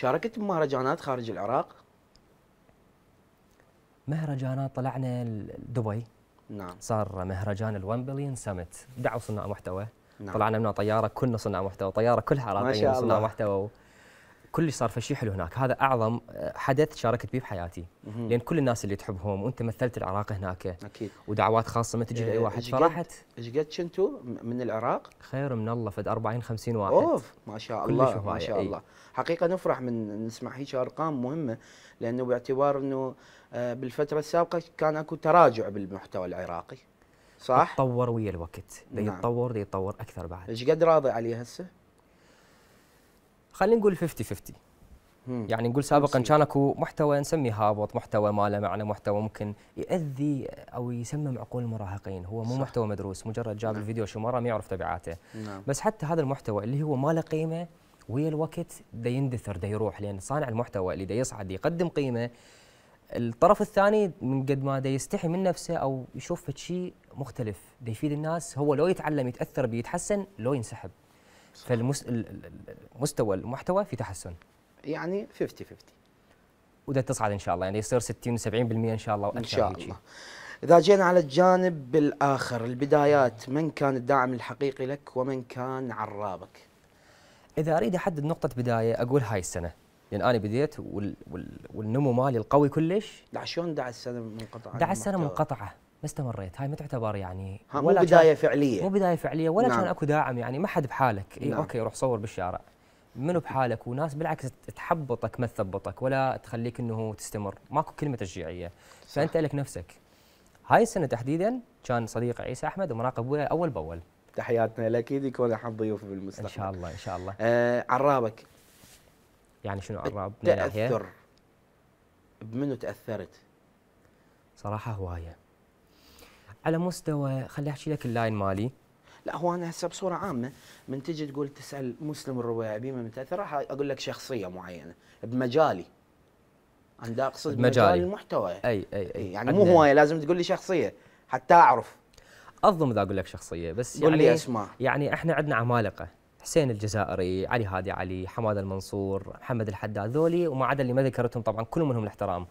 شاركت بمهرجانات خارج العراق؟ مهرجانات طلعنا دبي نعم صار مهرجان ال1 بليون سمت دعوا صناع محتوى نعم. طلعنا منها طياره كنا صناع محتوى طياره كلها عراقيين صناع محتوى كلش صار فشي حلو هناك هذا اعظم آه، حدث شاركت به بحياتي لان كل الناس اللي تحبهم وانت مثلت العراق هناك اكيد ودعوات خاصه ما تجي لاي آه، واحد فرحت ايش قد كنتوا من العراق؟ خير من الله فد 40 50 واحد اوف ما شاء الله ما شاء الله حقيقه نفرح من نسمع هيك ارقام مهمه لانه باعتبار انه آه، بالفتره السابقه كان اكو تراجع بالمحتوى العراقي صح؟ تطور ويا الوقت بيتطور نعم. يتطور اكثر بعد ايش قد راضي عليه هسه؟ خلينا نقول 50 50 يعني نقول سابقا كان اكو محتوى نسميه هابط محتوى ما له معنى محتوى ممكن ياذي او يسمم عقول المراهقين هو مو صح. محتوى مدروس مجرد جاب نعم. الفيديو شو مره ما يعرف تبعاته نعم. بس حتى هذا المحتوى اللي هو ما له قيمه ويا الوقت دا يندثر دا يروح لان صانع المحتوى اللي دا يصعد يقدم قيمه الطرف الثاني من قد ما دا يستحي من نفسه او يشوف شيء مختلف دا يفيد الناس هو لو يتعلم يتاثر بيتحسن لو ينسحب فالمستوى المحتوى في تحسن يعني 50 50 وده تصعد ان شاء الله يعني يصير 60 70% ان شاء الله ان شاء الله اذا جينا على الجانب الاخر البدايات من كان الداعم الحقيقي لك ومن كان عرابك اذا اريد احدد نقطه بدايه اقول هاي السنه لان يعني انا بديت والنمو مالي القوي كلش دع شلون دع السنه منقطعه دع السنه منقطعه ما استمريت هاي ما تعتبر يعني ولا مو بدايه فعليه مو بدايه فعليه ولا نعم. كان اكو داعم يعني ما حد بحالك إيه نعم. اوكي روح صور بالشارع منو بحالك وناس بالعكس تحبطك ما تثبطك ولا تخليك انه تستمر ماكو كلمه تشجيعيه فانت لك نفسك هاي السنه تحديدا كان صديق عيسى احمد ومراقب وياه اول باول تحياتنا لك يكون احد ضيوفي بالمستقبل ان شاء الله ان شاء الله آه عرابك يعني شنو عراب تاثر بمنو تاثرت صراحه هوايه على مستوى خليني احكي لك اللاين مالي لا هو انا هسه بصوره عامه من تجي تقول تسال مسلم الربيعي بما من تاثر راح اقول لك شخصيه معينه بمجالي انا دا اقصد بمجال المحتوى اي اي اي يعني مو هوايه لازم تقول لي شخصيه حتى اعرف اظن اذا اقول لك شخصيه بس قول يعني لي اسماء يعني احنا عندنا عمالقه حسين الجزائري، علي هادي علي، حماد المنصور، محمد الحداد، ذولي وما عدا اللي ما ذكرتهم طبعا كلهم منهم الاحترام.